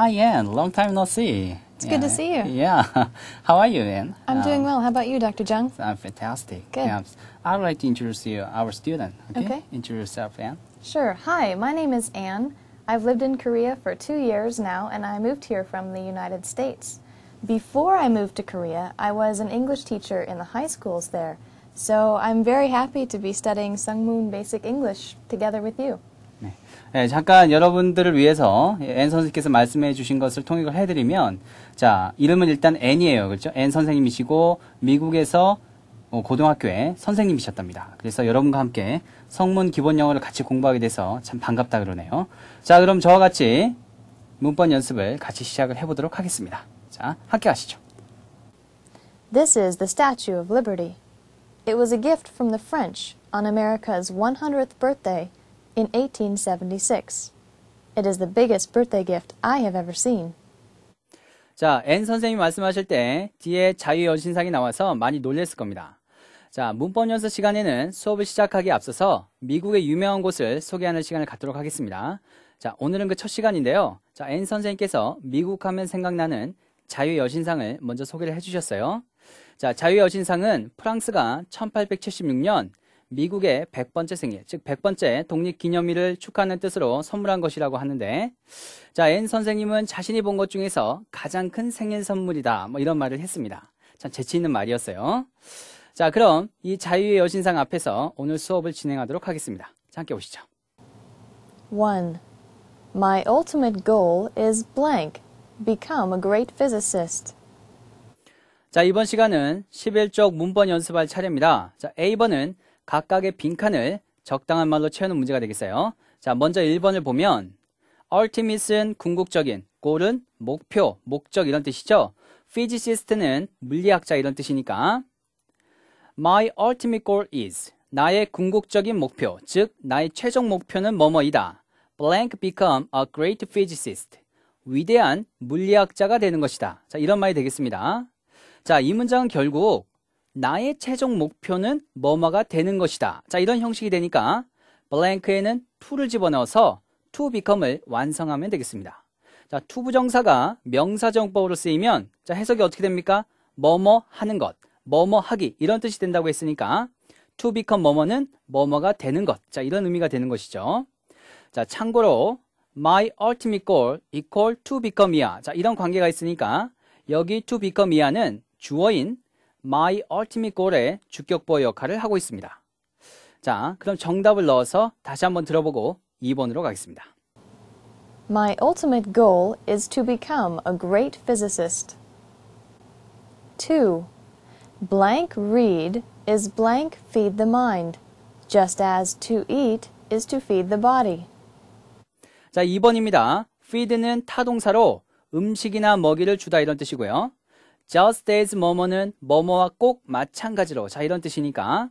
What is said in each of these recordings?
Hi, Anne. Long time no see. It's yeah. good to see you. Yeah. How are you, Anne? I'm um, doing well. How about you, Dr. Jung? I'm fantastic. Good. Yeah. I'd like to introduce you, our student. Okay. okay. Introduce yourself, Anne. Sure. Hi, my name is Anne. I've lived in Korea for two years now, and I moved here from the United States. Before I moved to Korea, I was an English teacher in the high schools there, so I'm very happy to be studying Sungmoon Basic English together with you. 예, 잠깐 여러분들을 위해서 앤 예, 선생님께서 말씀해 주신 것을 통역을 해드리면 자 이름은 일단 앤이에요 그렇죠 앤 선생님이시고 미국에서 어, 고등학교의 선생님이셨답니다 그래서 여러분과 함께 성문 기본 영어를 같이 공부하게 돼서 참 반갑다 그러네요 자 그럼 저와 같이 문법 연습을 같이 시작을 해보도록 하겠습니다 자 함께 하시죠 This is the Statue of Liberty It was a gift from the French on America's 100th birthday in 1876. It is the biggest birthday gift I have ever seen. 자, 앤선생님 말씀하실 때 뒤에 자유여신상이 나와서 많이 놀랬을 겁니다. 자, 문법 연습 시간에는 수업을 시작하기 앞서서 미국의 유명한 곳을 소개하는 시간을 갖도록 하겠습니다. 자, 오늘은 그 첫 시간인데요. 자, 앤 선생님께서 미국 하면 생각나는 자유여신상을 먼저 소개를 해주셨어요. 자, 자유여신상은 프랑스가 1876년 미국의 100번째 생일, 즉 100번째 독립기념일을 축하하는 뜻으로 선물한 것이라고 하는데 자, 앤 선생님은 자신이 본 것 중에서 가장 큰 생일 선물이다. 뭐 이런 말을 했습니다. 참 재치 있는 말이었어요. 자, 그럼 이 자유의 여신상 앞에서 오늘 수업을 진행하도록 하겠습니다. 자, 함께 오시죠. 1. My ultimate goal is blank. Become a great physicist. 자, 이번 시간은 11쪽 문번 연습할 차례입니다. 자, A번은 각각의 빈칸을 적당한 말로 채우는 문제가 되겠어요. 자, 먼저 1번을 보면 ultimate은 궁극적인, goal은 목표, 목적 이런 뜻이죠. physicist는 물리학자 이런 뜻이니까 my ultimate goal is 나의 궁극적인 목표, 즉 나의 최종 목표는 뭐뭐이다. blank become a great physicist. 위대한 물리학자가 되는 것이다. 자, 이런 말이 되겠습니다. 자, 이 문장은 결국 나의 최종 목표는 뭐뭐가 되는 것이다. 자, 이런 형식이 되니까 블랭크에는 to를 집어넣어서 to become을 완성하면 되겠습니다. 자, to 부정사가 명사정법으로 쓰이면 자, 해석이 어떻게 됩니까? 뭐뭐 하는 것, 뭐뭐 하기 이런 뜻이 된다고 했으니까 to become 뭐뭐는 뭐뭐가 되는 것. 자, 이런 의미가 되는 것이죠. 자, 참고로 my ultimate goal equal to become이야. 자, 이런 관계가 있으니까 여기 to become이야는 주어인 My Ultimate Goal의 주격보호 역할을 하고 있습니다. 자, 그럼 정답을 넣어서 다시 한번 들어보고 2번으로 가겠습니다. My ultimate goal is to become a great physicist. 2. Blank read is blank feed the mind, just as to eat is to feed the body. 자, 2번입니다. feed는 타동사로 음식이나 먹이를 주다 이런 뜻이고요. Just as 뭐뭐는 뭐뭐와 꼭 마찬가지로 자 이런 뜻이니까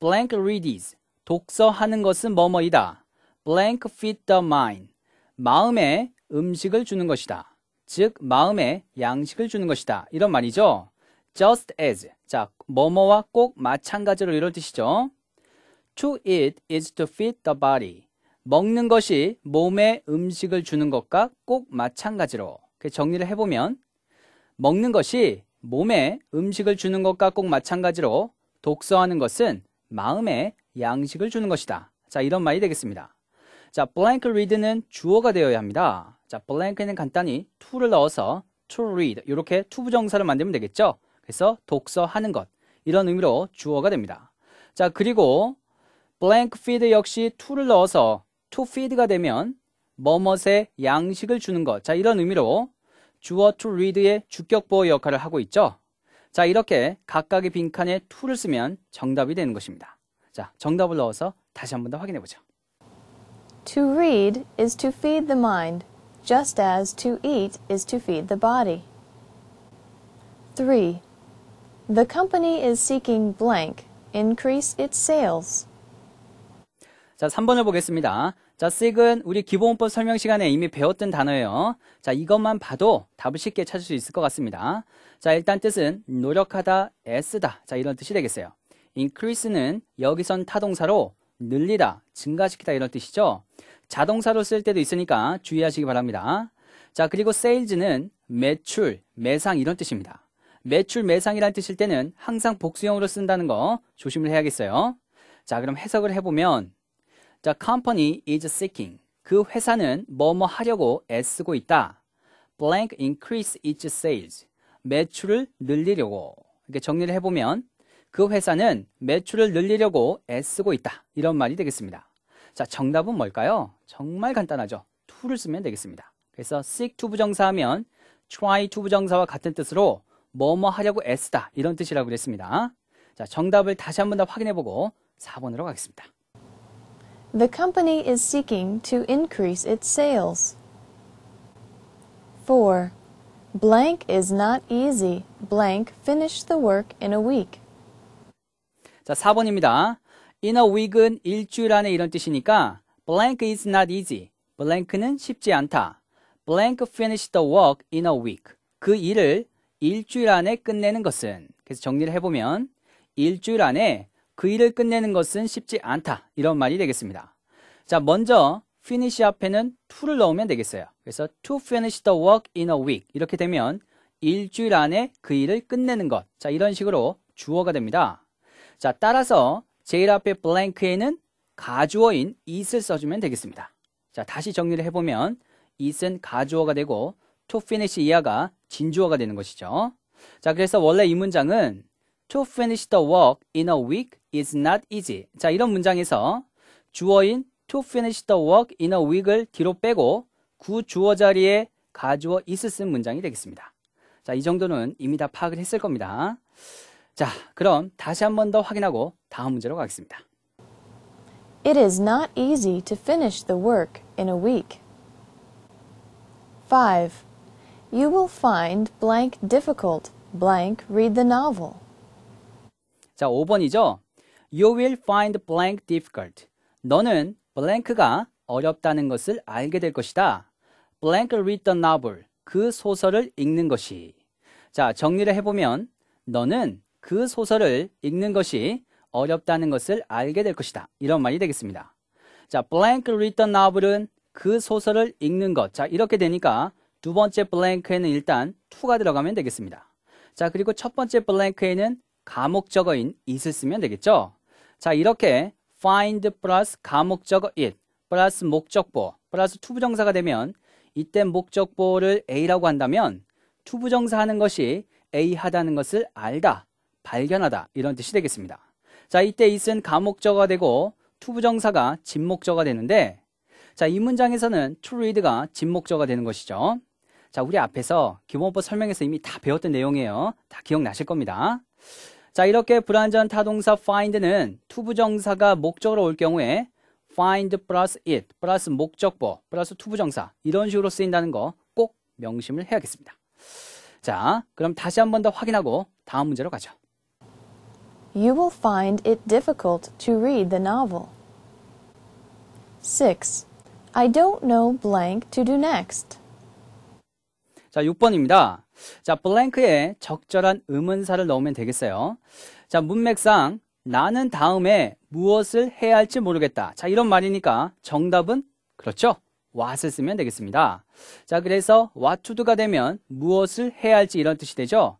blank reads 독서하는 것은 뭐뭐이다. blank feed the mind 마음에 음식을 주는 것이다. 즉 마음에 양식을 주는 것이다. 이런 말이죠. just as 자 뭐뭐와 꼭 마찬가지로 이런 뜻이죠. To eat is to feed the body. 먹는 것이 몸에 음식을 주는 것과 꼭 마찬가지로 정리를 해보면 먹는 것이 몸에 음식을 주는 것과 꼭 마찬가지로 독서하는 것은 마음에 양식을 주는 것이다. 자, 이런 말이 되겠습니다. 자, blank read는 주어가 되어야 합니다. 자, blank는 간단히 to를 넣어서 to read 이렇게 to 부정사를 만들면 되겠죠. 그래서 독서하는 것 이런 의미로 주어가 됩니다. 자, 그리고 blank feed 역시 to를 넣어서 to feed가 되면 머뭇에 양식을 주는 것. 자, 이런 의미로 주어 to read의 주격보호 역할을 하고 있죠. 자, 이렇게 각각의 빈칸에 to를 쓰면 정답이 되는 것입니다. 자, 정답을 넣어서 다시 한번더 확인해 보죠. To read is to feed the mind, just as to eat is to feed the body. 3. The company is seeking blank increase its sales. 자, 3번을 보겠습니다. 자, sig은 우리 기본법 설명 시간에 이미 배웠던 단어예요. 자, 이것만 봐도 답을 쉽게 찾을 수 있을 것 같습니다. 자, 일단 뜻은 노력하다, 애쓰다. 자, 이런 뜻이 되겠어요. increase는 여기선 타동사로 늘리다, 증가시키다 이런 뜻이죠. 자동사로 쓸 때도 있으니까 주의하시기 바랍니다. 자, 그리고 sales는 매출, 매상 이런 뜻입니다. 매출 매상이란 뜻일 때는 항상 복수형으로 쓴다는 거 조심을 해야겠어요. 자, 그럼 해석을 해보면 The company is seeking. 그 회사는 뭐뭐 하려고 애쓰고 있다. blank increase its sales. 매출을 늘리려고. 이렇게 정리를 해보면 그 회사는 매출을 늘리려고 애쓰고 있다. 이런 말이 되겠습니다. 자, 정답은 뭘까요? 정말 간단하죠. to를 쓰면 되겠습니다. 그래서 seek to 부정사하면 try to 부정사와 같은 뜻으로 뭐뭐 하려고 애쓰다. 이런 뜻이라고 그랬습니다. 자, 정답을 다시 한번 더 확인해보고 4번으로 가겠습니다. The company is seeking to increase its sales. 4. Blank is not easy. Blank finished the work in a week. 자, 4번입니다. In a week은 일주일 안에 이런 뜻이니까 blank is not easy. blank는 쉽지 않다. blank finished the work in a week. 그 일을 일주일 안에 끝내는 것은 그래서 정리를 해보면 일주일 안에 그 일을 끝내는 것은 쉽지 않다. 이런 말이 되겠습니다. 자, 먼저 finish 앞에는 to를 넣으면 되겠어요. 그래서 to finish the work in a week 이렇게 되면 일주일 안에 그 일을 끝내는 것. 자, 이런 식으로 주어가 됩니다. 자, 따라서 제일 앞에 blank에는 가주어인 it을 써주면 되겠습니다. 자, 다시 정리를 해보면 it은 가주어가 되고 to finish 이하가 진주어가 되는 것이죠. 자, 그래서 원래 이 문장은 To finish the work in a week is not easy. 자, 이런 문장에서 주어인 to finish the work in a week을 뒤로 빼고 구주어 자리에 가주어 is 쓴 문장이 되겠습니다. 자, 이 정도는 이미 다 파악을 했을 겁니다. 자, 그럼 다시 한 번 더 확인하고 다음 문제로 가겠습니다. It is not easy to finish the work in a week. 5. You will find blank difficult blank read the novel. 자, 5번이죠. You will find blank difficult. 너는 blank가 어렵다는 것을 알게 될 것이다. blank read the novel. 그 소설을 읽는 것이. 자, 정리를 해보면 너는 그 소설을 읽는 것이 어렵다는 것을 알게 될 것이다. 이런 말이 되겠습니다. 자, blank read the novel은 그 소설을 읽는 것. 자, 이렇게 되니까 두 번째 블랭크에는 일단 to가 들어가면 되겠습니다. 자, 그리고 첫 번째 블랭크에는 감목적어인 it을 쓰면 되겠죠. 자 이렇게 find 플러스 감목적어 it plus 목적보 plus 투부정사가 되면 이때 목적보를 A라고 한다면 투부정사 하는 것이 A 하다는 것을 알다, 발견하다 이런 뜻이 되겠습니다. 자 이때 it은 감목적어가 되고 투부정사가 진목적어가 되는데 자, 이 문장에서는 to read가 진목적어가 되는 것이죠. 자, 우리 앞에서 기본법 설명에서 이미 다 배웠던 내용이에요. 다 기억나실 겁니다. 자, 이렇게 불완전 타동사 find는 투부정사가 목적으로 올 경우에 find 플러스 it 플러스 목적보 플러스 투부정사 이런 식으로 쓰인다는 거 꼭 명심을 해야겠습니다. 자, 그럼 다시 한 번 더 확인하고 다음 문제로 가죠. You will find it difficult to read the novel. 6. I don't know blank to do next. 자, 6번입니다. 자, 블랭크에 적절한 의문사를 넣으면 되겠어요. 자, 문맥상 나는 다음에 무엇을 해야 할지 모르겠다. 자, 이런 말이니까 정답은 그렇죠. what을 쓰면 되겠습니다. 자, 그래서 what to do가 되면 무엇을 해야 할지 이런 뜻이 되죠.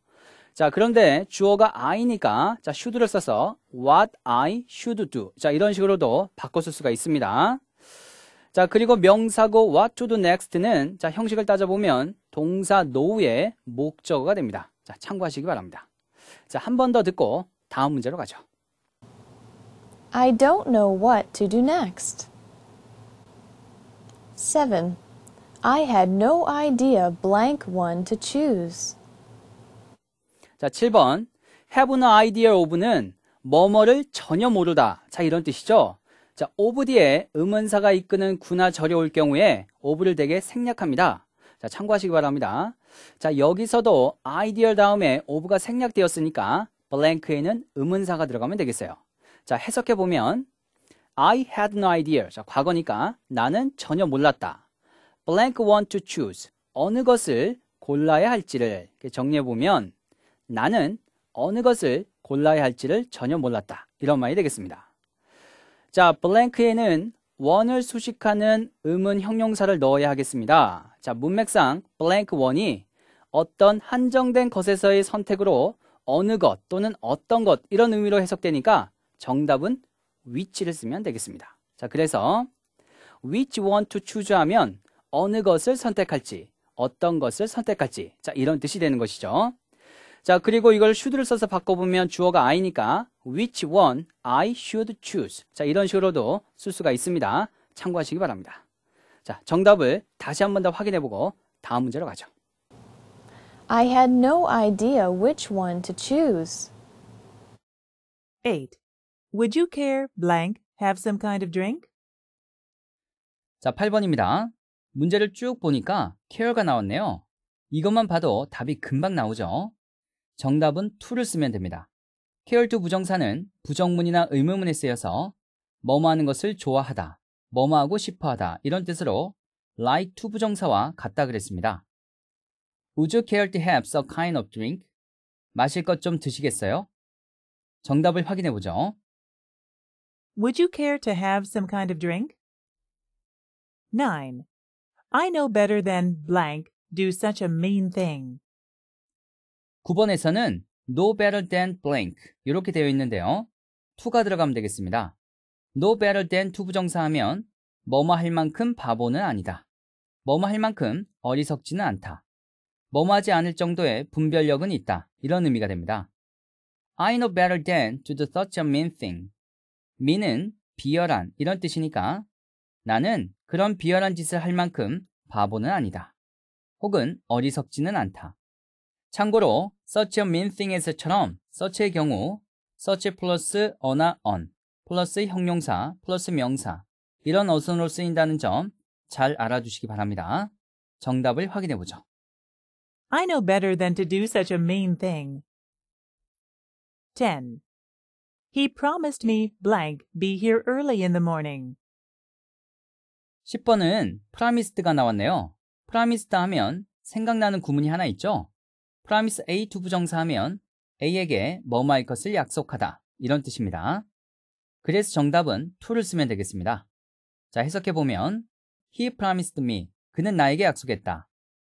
자, 그런데 주어가 I니까 자, should를 써서 what I should do. 자, 이런 식으로도 바꿔 쓸 수가 있습니다. 자, 그리고 명사고 what to do next는 자, 형식을 따져보면 동사 노 o 의 목적어가 됩니다. 자, 참고하시기 바랍니다. 자, 한 번 더 듣고 다음 문제로 가죠. I don't know what to do next. 7. I had no idea blank one to choose. 자, 7번. have no idea of는 뭐뭐를 전혀 모르다. 자, 이런 뜻이죠. 자, of 뒤에 음원사가 이끄는 구나 절이 올 경우에 of를 대개 생략합니다. 자, 참고하시기 바랍니다. 자, 여기서도 아이디얼 다음에 오브가 생략되었으니까 블랭크에는 의문사가 들어가면 되겠어요. 자, 해석해 보면 I had no idea. 자, 과거니까 나는 전혀 몰랐다. blank want to choose. 어느 것을 골라야 할지를 정리해 보면 나는 어느 것을 골라야 할지를 전혀 몰랐다. 이런 말이 되겠습니다. 자, 블랭크에는 원을 수식하는 음은 형용사를 넣어야 하겠습니다. 자, 문맥상 blank 1이 어떤 한정된 것에서의 선택으로 어느 것 또는 어떤 것 이런 의미로 해석되니까 정답은 which를 쓰면 되겠습니다. 자, 그래서 which one to choose 하면 어느 것을 선택할지, 어떤 것을 선택할지. 자, 이런 뜻이 되는 것이죠. 자, 그리고 이걸 should를 써서 바꿔보면 주어가 I니까 which one I should choose. 자, 이런 식으로도 쓸 수가 있습니다. 참고하시기 바랍니다. 자, 정답을 다시 한 번 더 확인해 보고 다음 문제로 가죠. I had no idea which one to choose. 8. Would you care blank have some kind of drink? 자, 8번입니다. 문제를 쭉 보니까 care가 나왔네요. 이것만 봐도 답이 금방 나오죠. 정답은 to를 쓰면 됩니다. care to 부정사는 부정문이나 의문문에 쓰여서 뭐뭐 하는 것을 좋아하다, 뭐뭐하고 싶어하다 이런 뜻으로 like to 부정사와 같다 그랬습니다. Would you care to have a kind of drink? 마실 것 좀 드시겠어요? 정답을 확인해 보죠. Would you care to have some kind of drink? 9. I know better than blank do such a mean thing. 9번에서는 no better than blank 이렇게 되어 있는데요. to가 들어가면 되겠습니다. no better than t 부정사하면 뭐뭐 할 만큼 바보는 아니다. 뭐뭐 할 만큼 어리석지는 않다. 뭐뭐 하지 않을 정도의 분별력은 있다. 이런 의미가 됩니다. I know better than to do such a mean thing. mean은 비열한 이런 뜻이니까 나는 그런 비열한 짓을 할 만큼 바보는 아니다. 혹은 어리석지는 않다. 참고로 such a mean thing에서처럼 such의 경우 such 플러스 어나 on 플러스 형용사, 플러스 명사 이런 어순으로 쓰인다는 점 잘 알아주시기 바랍니다. 정답을 확인해 보죠. I know better than to do such a mean thing. 10. He promised me blank be here early in the morning. 10번은 promised가 나왔네요. promised 하면 생각나는 구문이 하나 있죠? promise A 두 부정사 하면 A에게 뭐뭐할 것을 약속하다 이런 뜻입니다. 그래서 정답은 to를 쓰면 되겠습니다. 자, 해석해보면 He promised me. 그는 나에게 약속했다.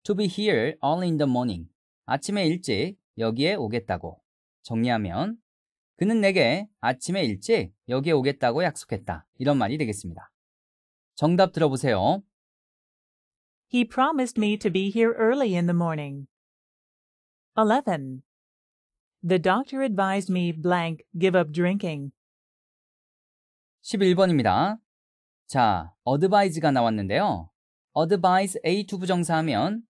To be here early in the morning. 아침에 일찍 여기에 오겠다고. 정리하면 그는 내게 아침에 일찍 여기에 오겠다고 약속했다. 이런 말이 되겠습니다. 정답 들어보세요. He promised me to be here early in the morning. 11. The doctor advised me blank give up drinking. 11번입니다. 자, advise가 나왔는데요. advise A to 부정사하면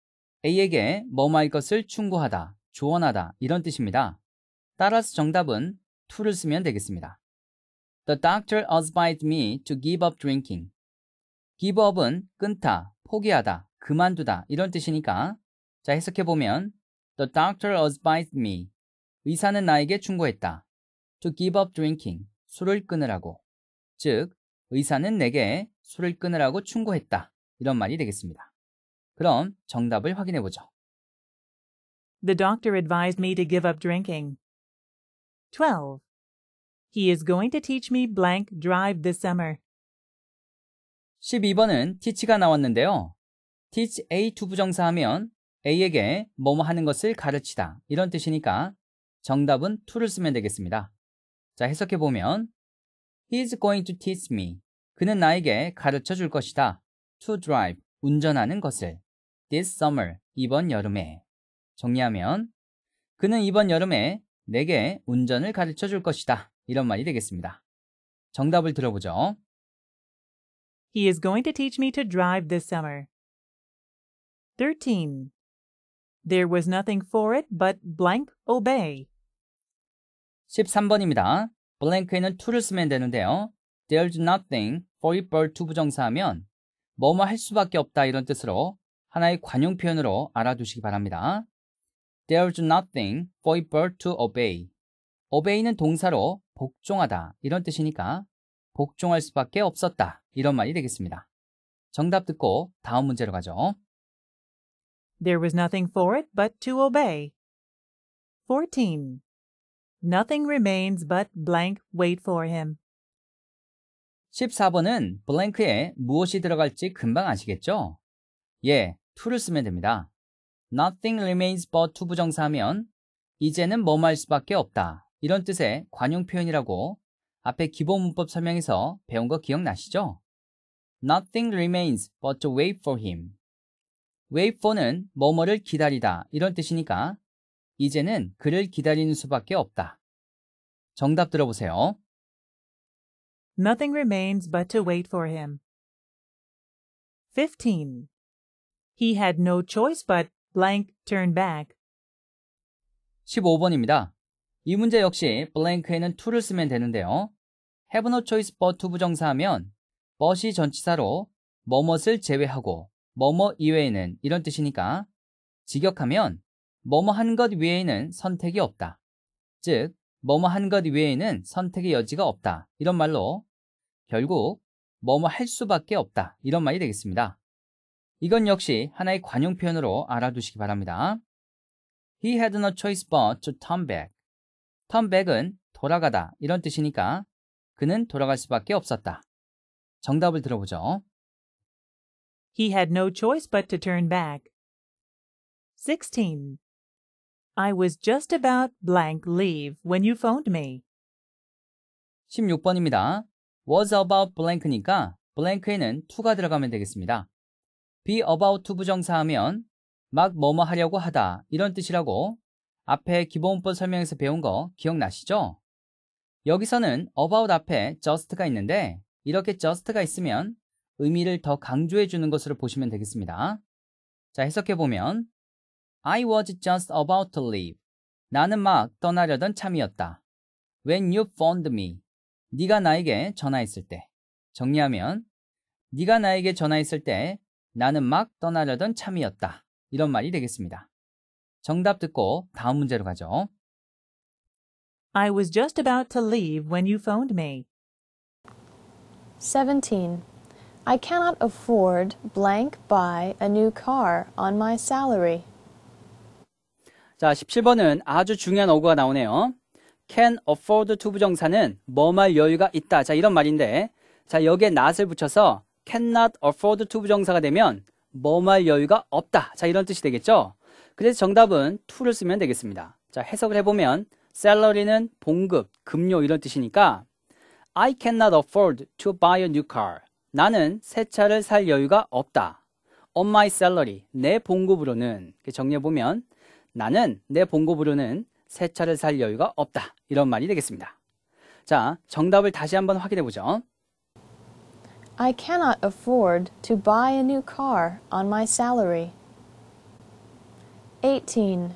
A에게 뭐뭐할 것을 충고하다, 조언하다 이런 뜻입니다. 따라서 정답은 to를 쓰면 되겠습니다. The doctor advised me to give up drinking. give up은 끊다, 포기하다, 그만두다 이런 뜻이니까 자, 해석해 보면 The doctor advised me. 의사는 나에게 충고했다. To give up drinking. 술을 끊으라고. 즉, 의사는 내게 술을 끊으라고 충고했다. 이런 말이 되겠습니다. 그럼 정답을 확인해 보죠. The doctor advised me to give up drinking. 12. He is going to teach me blank drive this summer. 12번은 teach가 나왔는데요. teach A 투부정사 하면 A에게 뭐뭐 하는 것을 가르치다 이런 뜻이니까 정답은 to를 쓰면 되겠습니다. 자, 해석해 보면 He's going to teach me. 그는 나에게 가르쳐 줄 것이다. To drive. 운전하는 것을. This summer. 이번 여름에. 정리하면 그는 이번 여름에 내게 운전을 가르쳐 줄 것이다. 이런 말이 되겠습니다. 정답을 들어보죠. He is going to teach me to drive this summer. 13. There was nothing for it but blank obey. 13번입니다. blank에는 to를 쓰면 되는데요. There's nothing for it but to 부정사하면 뭐 뭐 할 수밖에 없다 이런 뜻으로 하나의 관용 표현으로 알아두시기 바랍니다. There's nothing for it but to obey. obey는 동사로 복종하다 이런 뜻이니까 복종할 수밖에 없었다 이런 말이 되겠습니다. 정답 듣고 다음 문제로 가죠. There was nothing for it but to obey. 14. Nothing remains but blank wait for him. 14번은 블랭크에 무엇이 들어갈지 금방 아시겠죠? 예, to를 쓰면 됩니다. Nothing remains but to 부정사하면 이제는 뭐뭐할 수밖에 없다. 이런 뜻의 관용 표현이라고 앞에 기본 문법 설명에서 배운 거 기억나시죠? Nothing remains but to wait for him. wait for는 뭐뭐를 기다리다 이런 뜻이니까 이제는 그를 기다리는 수밖에 없다. 정답 들어보세요. Nothing remains but to wait for him. 15. He had no choice but blank turn back. 15번입니다. 이 문제 역시 blank에는 to를 쓰면 되는데요. have no choice but to 부정사하면 but이 전치사로 뭐뭇을 제외하고 뭐뭐 이외에는 이런 뜻이니까 직역하면 뭐뭐한 것 외에는 선택이 없다. 즉, 뭐뭐한 것 외에는 선택의 여지가 없다. 이런 말로 결국 뭐뭐 할 수밖에 없다. 이런 말이 되겠습니다. 이건 역시 하나의 관용 표현으로 알아두시기 바랍니다. He had no choice but to turn back. turn back은 돌아가다 이런 뜻이니까 그는 돌아갈 수밖에 없었다. 정답을 들어보죠. He had no choice but to turn back. 16. I was just about blank leave when you phoned me. 16번입니다. was about blank니까 blank에는 to가 들어가면 되겠습니다. be about to 부정사하면 막 뭐뭐 하려고 하다 이런 뜻이라고 앞에 기본법 설명에서 배운 거 기억나시죠? 여기서는 about 앞에 just가 있는데 이렇게 just가 있으면 의미를 더 강조해 주는 것으로 보시면 되겠습니다. 자, 해석해 보면 I was just about to leave. 나는 막 떠나려던 참이었다. When you phoned me. 네가 나에게 전화했을 때. 정리하면 네가 나에게 전화했을 때 나는 막 떠나려던 참이었다. 이런 말이 되겠습니다. 정답 듣고 다음 문제로 가죠. I was just about to leave when you phoned me. 17. I cannot afford blank buy a new car on my salary. 자, 17번은 아주 중요한 어구가 나오네요. can afford to 부정사는 뭐 말 여유가 있다. 자, 이런 말인데 자, 여기에 not을 붙여서 cannot afford to 부정사가 되면 뭐 말 여유가 없다. 자, 이런 뜻이 되겠죠? 그래서 정답은 to를 쓰면 되겠습니다. 자, 해석을 해보면 salary는 봉급, 급료 이런 뜻이니까 I cannot afford to buy a new car. 나는 새 차를 살 여유가 없다. On my salary, 내 봉급으로는 정리해보면 나는 내 봉고부료는 새 차를 살 여유가 없다. 이런 말이 되겠습니다. 자, 정답을 다시 한번 확인해 보죠. I cannot afford to buy a new car on my salary. 18.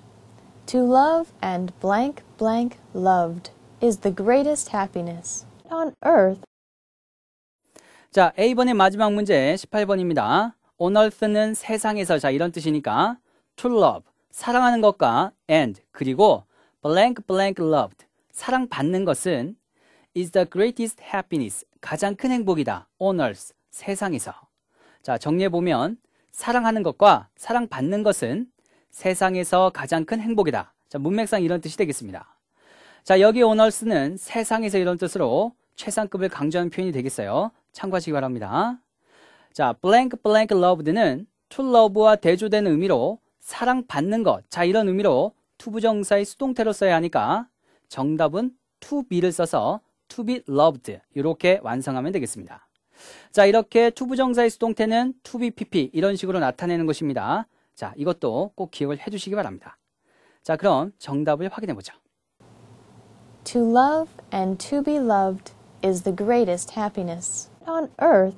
To love and blank blank loved is the greatest happiness on earth. 자, A번의 마지막 문제 18번입니다. on earth는 세상에서 자, 이런 뜻이니까 to love 사랑하는 것과 and 그리고 blank blank loved 사랑받는 것은 is the greatest happiness 가장 큰 행복이다 on earth 세상에서 자 정리해 보면 사랑하는 것과 사랑받는 것은 세상에서 가장 큰 행복이다 자 문맥상 이런 뜻이 되겠습니다 자 여기 on earth는 세상에서 이런 뜻으로 최상급을 강조하는 표현이 되겠어요 참고하시기 바랍니다 자 blank blank loved는 to love와 대조되는 의미로 사랑받는 것. 자, 이런 의미로 투부정사의 수동태로 써야 하니까 정답은 to be를 써서 to be loved 이렇게 완성하면 되겠습니다. 자, 이렇게 투부정사의 수동태는 to be pp 이런 식으로 나타내는 것입니다. 자, 이것도 꼭 기억을 해주시기 바랍니다. 자, 그럼 정답을 확인해 보죠. To love and to be loved is the greatest happiness on earth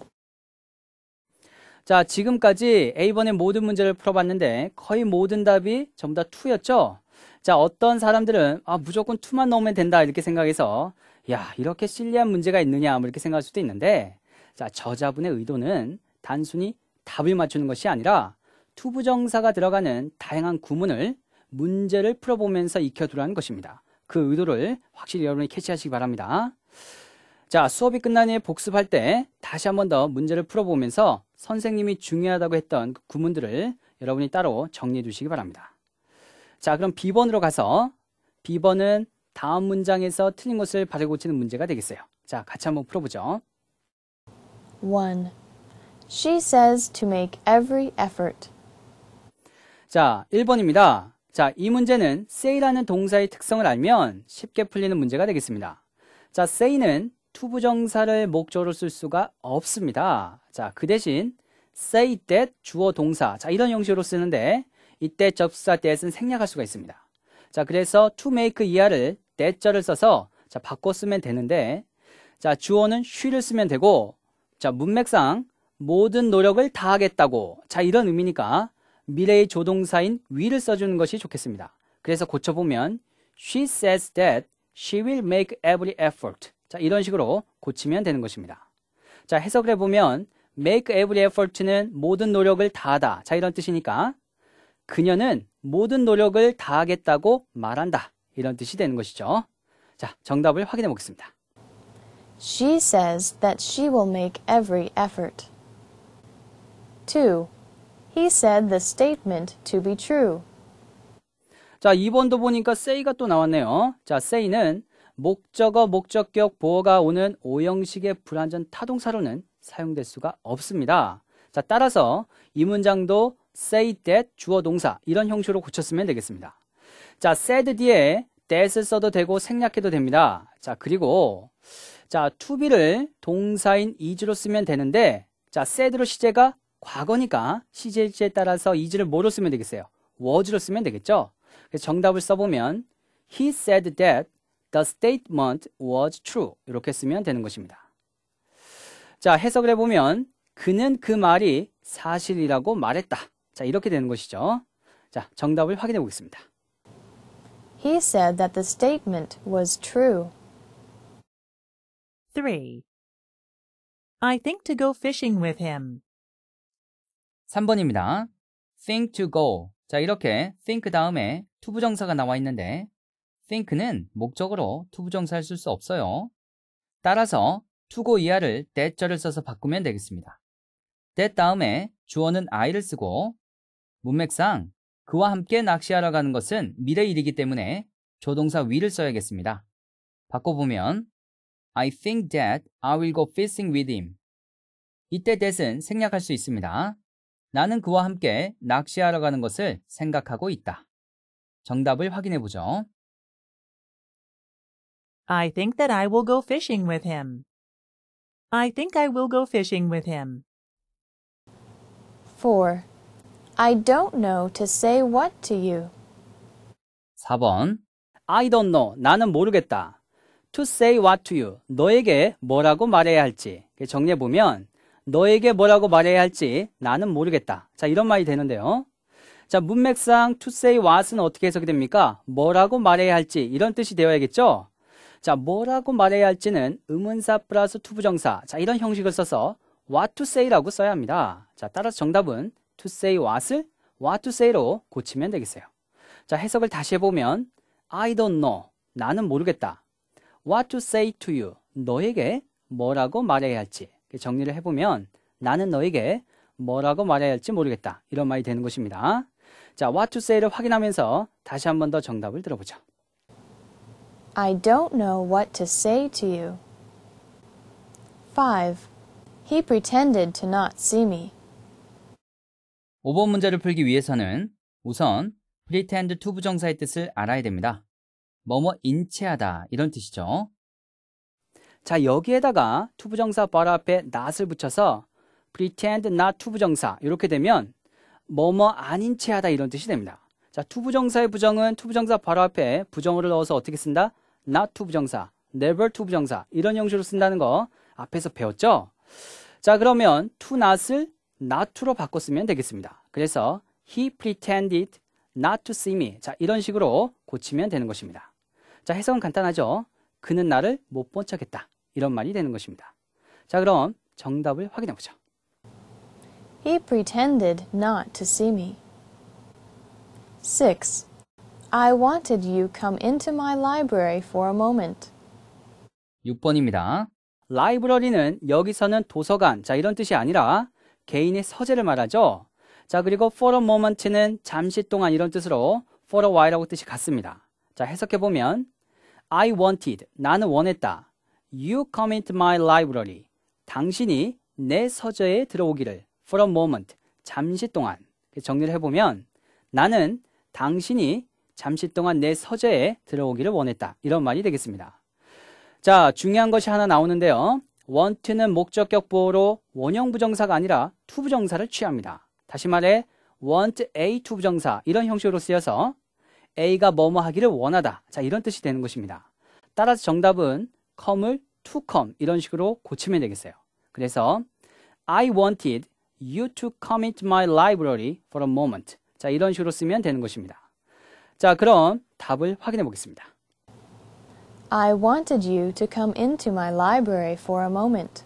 자, 지금까지 A번의 모든 문제를 풀어봤는데 거의 모든 답이 전부 다 2였죠? 자, 어떤 사람들은 아, 무조건 2만 넣으면 된다 이렇게 생각해서 야, 이렇게 실리한 문제가 있느냐 뭐 이렇게 생각할 수도 있는데 자, 저자분의 의도는 단순히 답을 맞추는 것이 아니라 투부정사가 들어가는 다양한 구문을 문제를 풀어보면서 익혀두라는 것입니다. 그 의도를 확실히 여러분이 캐치하시기 바랍니다. 자, 수업이 끝난 후에 복습할 때 다시 한 번 더 문제를 풀어보면서 선생님이 중요하다고 했던 그 구문들을 여러분이 따로 정리해 주시기 바랍니다. 자, 그럼 B번으로 가서 B번은 다음 문장에서 틀린 것을 바로 고치는 문제가 되겠어요. 자, 같이 한번 풀어보죠. 1. She says to make every effort. 자, 1번입니다. 자, 이 문제는 say라는 동사의 특성을 알면 쉽게 풀리는 문제가 되겠습니다. 자, say는 투부정사를 목적으로 쓸 수가 없습니다. 자, 그 대신 say that 주어 동사. 자, 이런 형식으로 쓰는데 이때 접사 that은 생략할 수가 있습니다. 자, 그래서 to make 이하를 that절을 써서 자, 바꿔 쓰면 되는데 자, 주어는 she를 쓰면 되고 자, 문맥상 모든 노력을 다하겠다고. 자, 이런 의미니까 미래의 조동사인 will을 써주는 것이 좋겠습니다. 그래서 고쳐보면 she says that she will make every effort. 자, 이런 식으로 고치면 되는 것입니다. 자, 해석을 해보면 make every effort는 모든 노력을 다하다. 자, 이런 뜻이니까 그녀는 모든 노력을 다하겠다고 말한다. 이런 뜻이 되는 것이죠. 자, 정답을 확인해 보겠습니다. She says that she will make every effort. 2. He said the statement to be true. 자, 2번도 보니까 say가 또 나왔네요. 자, say는 목적어 목적격 보어가 오는 오형식의 불완전 타동사로는 사용될 수가 없습니다. 자, 따라서 이 문장도 say that 주어 동사 이런 형식으로 고쳤으면 되겠습니다. 자, said 뒤에 that을 써도 되고 생략해도 됩니다. 자, 그리고 자, to be를 동사인 is로 쓰면 되는데 자, said로 시제가 과거니까 시제일지에 따라서 is를 뭐로 쓰면 되겠어요? was로 쓰면 되겠죠? 그래서 정답을 써보면 he said that The statement was true. 이렇게 쓰면 되는 것입니다. 자, 해석을 해보면 그는 그 말이 사실이라고 말했다. 자, 이렇게 되는 것이죠. 자, 정답을 확인해 보겠습니다. He said that the statement was true. 3. I think to go fishing with him. 3번입니다. think to go. 자, 이렇게 think 다음에 투부정사가 나와 있는데 think는 목적으로 투부정사를 쓸 수 없어요. 따라서 투고 이하를 that절을 써서 바꾸면 되겠습니다. that 다음에 주어는 I를 쓰고 문맥상 그와 함께 낚시하러 가는 것은 미래일이기 때문에 조동사 위를 써야겠습니다. 바꿔보면 I think that I will go fishing with him. 이때 that은 생략할 수 있습니다. 나는 그와 함께 낚시하러 가는 것을 생각하고 있다. 정답을 확인해보죠. I think that I will go fishing with him. I think I will go fishing with him. 4. I don't know to say what to you. 4번 I don't know. 나는 모르겠다. To say what to you. 너에게 뭐라고 말해야 할지. 정리해 보면 너에게 뭐라고 말해야 할지 나는 모르겠다. 자, 이런 말이 되는데요. 자, 문맥상 to say what은 어떻게 해석이 됩니까? 뭐라고 말해야 할지 이런 뜻이 되어야겠죠? 자, 뭐라고 말해야 할지는 의문사 플러스 투부정사. 자, 이런 형식을 써서 what to say라고 써야 합니다. 자, 따라서 정답은 to say what을 what to say로 고치면 되겠어요. 자, 해석을 다시 해보면 I don't know. 나는 모르겠다. What to say to you. 너에게 뭐라고 말해야 할지. 정리를 해보면 나는 너에게 뭐라고 말해야 할지 모르겠다. 이런 말이 되는 것입니다. 자, what to say를 확인하면서 다시 한 번 더 정답을 들어보죠. I don't know what to say to you. 5. He pretended to not see me. 5번 문제를 풀기 위해서는 우선 pretend to 부정사의 뜻을 알아야 됩니다. 뭐뭐 인체하다 이런 뜻이죠. 자, 여기에다가 to 부정사 바로 앞에 not을 붙여서 pretend not to 부정사 이렇게 되면 뭐뭐 아닌 체하다 이런 뜻이 됩니다. 자, to 부정사의 부정은 to 부정사 바로 앞에 부정어를 넣어서 어떻게 쓴다? not to 부정사, never to 부정사 이런 형식으로 쓴다는 거 앞에서 배웠죠? 자 그러면 to not을 not to로 바꿨으면 되겠습니다. 그래서 he pretended not to see me 자 이런 식으로 고치면 되는 것입니다. 자 해석은 간단하죠? 그는 나를 못 본 척했다 이런 말이 되는 것입니다. 자 그럼 정답을 확인해 보죠. He pretended not to see me. 6. I wanted you come into my library for a moment. 6번입니다. 라이브러리는 여기서는 도서관, 자 이런 뜻이 아니라 개인의 서재를 말하죠. 자 그리고 for a moment는 잠시 동안 이런 뜻으로 for a while하고 뜻이 같습니다. 자 해석해 보면 I wanted 나는 원했다. You come into my library 당신이 내 서재에 들어오기를 for a moment 잠시 동안 정리를 해보면 나는 당신이 잠시 동안 내 서재에 들어오기를 원했다. 이런 말이 되겠습니다. 자, 중요한 것이 하나 나오는데요. want는 목적격 보호로 원형 부정사가 아니라 to 부정사를 취합니다. 다시 말해 want a to 부정사 이런 형식으로 쓰여서 a가 뭐뭐 하기를 원하다. 자, 이런 뜻이 되는 것입니다. 따라서 정답은 come을 to come 이런 식으로 고치면 되겠어요. 그래서 I wanted you to come into my library for a moment. 자, 이런 식으로 쓰면 되는 것입니다. 자, 그럼 답을 확인해 보겠습니다. I wanted you to come into my library for a moment.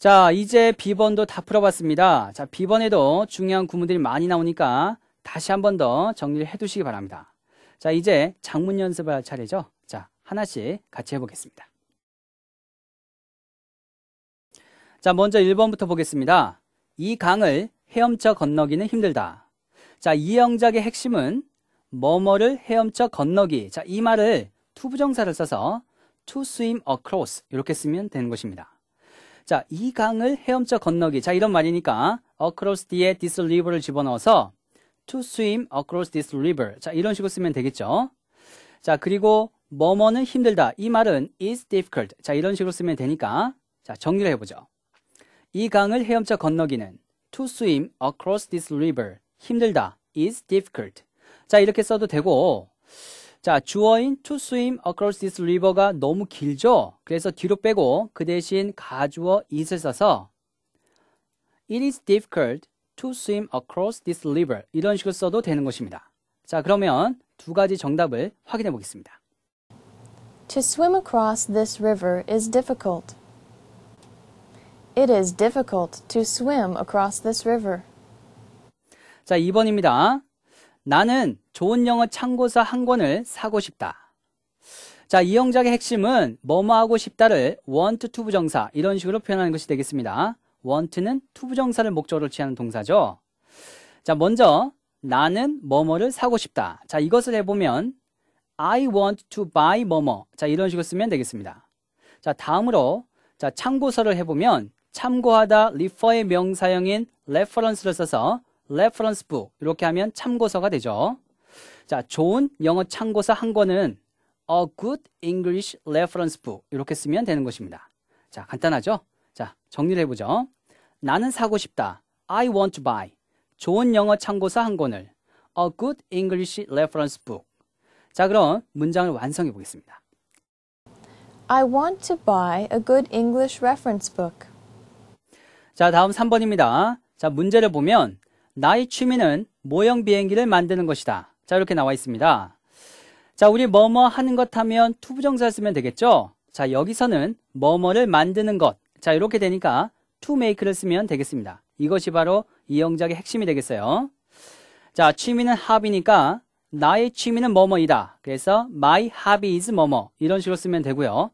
자, 이제 비번도다 풀어봤습니다. 자, 비번에도 중요한 구문들이 많이 나오니까 다시 한 번 더 정리를 해두시기 바랍니다. 자, 이제 장문 연습할 차례죠. 자, 하나씩 같이 해보겠습니다. 자, 먼저 1번부터 보겠습니다. 이 강을 헤엄쳐 건너기는 힘들다. 자, 이 영작의 핵심은 뭐뭐를 헤엄쳐 건너기. 자, 이 말을 투부정사를 써서 to swim across 이렇게 쓰면 되는 것입니다. 자, 이 강을 헤엄쳐 건너기. 자, 이런 말이니까 across 뒤에 this river를 집어넣어서 to swim across this river. 자, 이런 식으로 쓰면 되겠죠. 자, 그리고 뭐뭐는 힘들다. 이 말은 is difficult. 자, 이런 식으로 쓰면 되니까 자, 정리를 해보죠. 이 강을 헤엄쳐 건너기는 to swim across this river. 힘들다. is difficult. 자, 이렇게 써도 되고, 자, 주어인 to swim across this river가 너무 길죠? 그래서 뒤로 빼고 그 대신 가주어 it을 써서 It is difficult to swim across this river 이런 식으로 써도 되는 것입니다. 자, 그러면 두 가지 정답을 확인해 보겠습니다. To swim across this river is difficult. It is difficult to swim across this river. 자, 2번입니다. 나는 좋은 영어 참고서 한 권을 사고 싶다. 자, 이 영작의 핵심은 뭐뭐 하고 싶다를 want to 부정사 이런 식으로 표현하는 것이 되겠습니다. want는 to 부정사를 목적으로 취하는 동사죠. 자, 먼저 나는 뭐뭐를 사고 싶다. 자, 이것을 해보면 I want to buy 뭐뭐. 자, 이런 식으로 쓰면 되겠습니다. 자, 다음으로 자, 참고서를 해보면 참고하다 리퍼의 명사형인 r r e e f e n c e 를 써서 reference book 이렇게 하면 참고서가 되죠. 자, 좋은 영어 참고서 한 권은 a good English reference book 이렇게 쓰면 되는 것입니다. 자, 간단하죠? 자, 정리를 해보죠. 나는 사고 싶다. I want to buy. 좋은 영어 참고서 한 권을 a good English reference book. 자, 그럼 문장을 완성해 보겠습니다. I want to buy a good English reference book. 자, 다음 3번입니다. 자, 문제를 보면 나의 취미는 모형 비행기를 만드는 것이다. 자, 이렇게 나와 있습니다. 자, 우리 뭐뭐 하는 것 하면 투부정사 쓰면 되겠죠? 자, 여기서는 뭐뭐를 만드는 것. 자, 이렇게 되니까 to make를 쓰면 되겠습니다. 이것이 바로 이 영작의 핵심이 되겠어요. 자, 취미는 합이니까 나의 취미는 뭐뭐이다. 그래서 my hobby is 뭐뭐 이런 식으로 쓰면 되고요.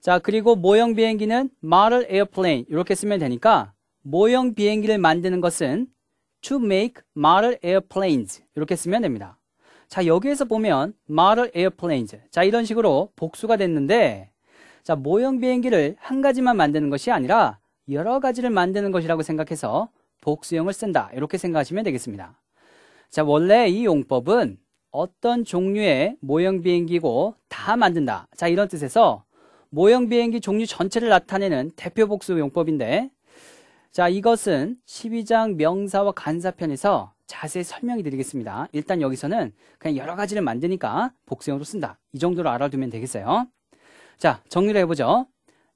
자, 그리고 모형 비행기는 model airplane 이렇게 쓰면 되니까 모형 비행기를 만드는 것은 to make model airplanes 이렇게 쓰면 됩니다. 자 여기에서 보면 model airplanes 자 이런 식으로 복수가 됐는데 자 모형 비행기를 한 가지만 만드는 것이 아니라 여러 가지를 만드는 것이라고 생각해서 복수형을 쓴다 이렇게 생각하시면 되겠습니다. 자 원래 이 용법은 어떤 종류의 모형 비행기고 다 만든다 자 이런 뜻에서 모형 비행기 종류 전체를 나타내는 대표 복수 용법인데 자, 이것은 12장 명사와 간사편에서 자세히 설명해 드리겠습니다. 일단 여기서는 그냥 여러 가지를 만드니까 복수형으로 쓴다. 이 정도로 알아두면 되겠어요. 자, 정리를 해보죠.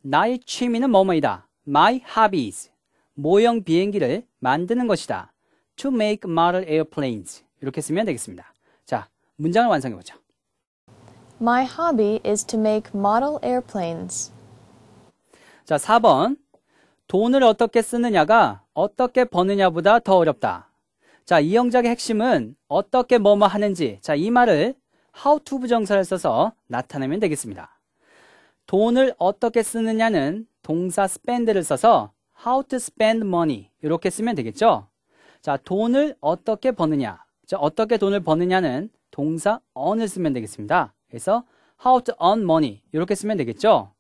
나의 취미는 뭐뭐이다. My hobbies. 모형 비행기를 만드는 것이다. To make model airplanes. 이렇게 쓰면 되겠습니다. 자, 문장을 완성해보죠. My hobby is to make model airplanes. 자, 4번. 돈을 어떻게 쓰느냐가 어떻게 버느냐보다 더 어렵다. 자, 이 영작의 핵심은 어떻게 뭐뭐 하는지, 자, 이 말을 how to 부정사를 써서 나타내면 되겠습니다. 돈을 어떻게 쓰느냐는 동사 spend를 써서 how to spend money 이렇게 쓰면 되겠죠. 자, 돈을 어떻게 버느냐. 자, 어떻게 돈을 버느냐는 동사 earn을 쓰면 되겠습니다. 그래서 how to earn money 이렇게 쓰면 되겠죠.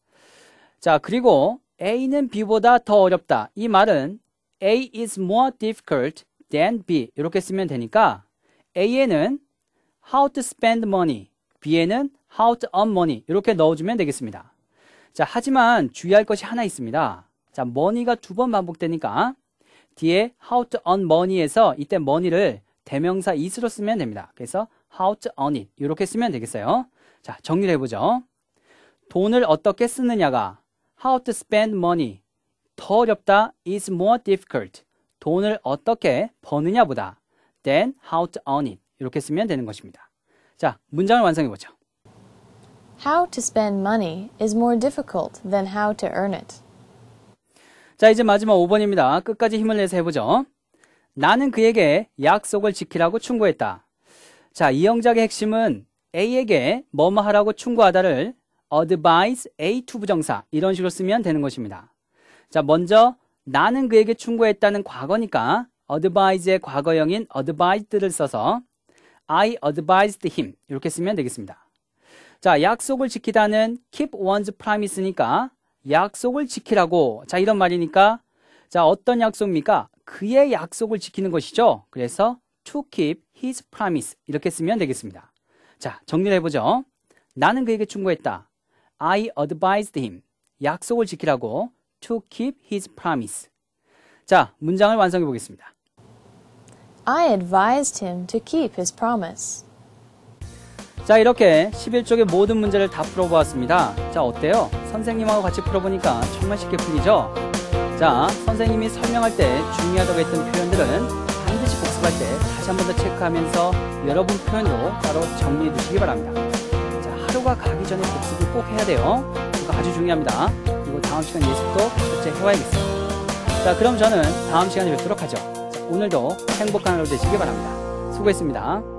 자, 그리고 A는 B보다 더 어렵다. 이 말은 A is more difficult than B 이렇게 쓰면 되니까 A에는 how to spend money, B에는 how to earn money 이렇게 넣어주면 되겠습니다. 자, 하지만 주의할 것이 하나 있습니다. 자, money가 두 번 반복되니까 뒤에 how to earn money에서 이때 money를 대명사 is로 쓰면 됩니다. 그래서 how to earn it 이렇게 쓰면 되겠어요. 자, 정리를 해보죠. 돈을 어떻게 쓰느냐가 How to spend money. 더 어렵다 is more difficult. 돈을 어떻게 버느냐보다 than how to earn it. 이렇게 쓰면 되는 것입니다. 자, 문장을 완성해 보죠. How to spend money is more difficult than how to earn it. 자, 이제 마지막 5번입니다. 끝까지 힘을 내서 해보죠. 나는 그에게 약속을 지키라고 충고했다. 자, 이 영작의 핵심은 A에게 뭐뭐 하라고 충고하다를 advise a to 부정사 이런 식으로 쓰면 되는 것입니다. 자, 먼저 나는 그에게 충고했다는 과거니까 advise의 과거형인 advised를 써서 I advised him 이렇게 쓰면 되겠습니다. 자, 약속을 지키다는 keep one's promise니까 약속을 지키라고. 자, 이런 말이니까 자, 어떤 약속입니까? 그의 약속을 지키는 것이죠. 그래서 to keep his promise 이렇게 쓰면 되겠습니다. 자, 정리를 해보죠. 나는 그에게 충고했다. I advised him. 약속을 지키라고 to keep his promise. 자, 문장을 완성해 보겠습니다. I advised him to keep his promise. 자, 이렇게 11쪽의 모든 문제를 다 풀어보았습니다. 자, 어때요? 선생님하고 같이 풀어보니까 정말 쉽게 풀리죠? 자, 선생님이 설명할 때 중요하다고 했던 표현들은 반드시 복습할 때 다시 한 번 더 체크하면서 여러분 표현으로 로 정리해 두시기 바랍니다. 가기 전에 복습을 꼭 해야 돼요. 이거 그러니까 아주 중요합니다. 이거 다음 시간 예습도 첫째 해와야겠어요. 자, 그럼 저는 다음 시간에 뵙도록 하죠. 자, 오늘도 행복한 하루 되시길 바랍니다. 수고했습니다.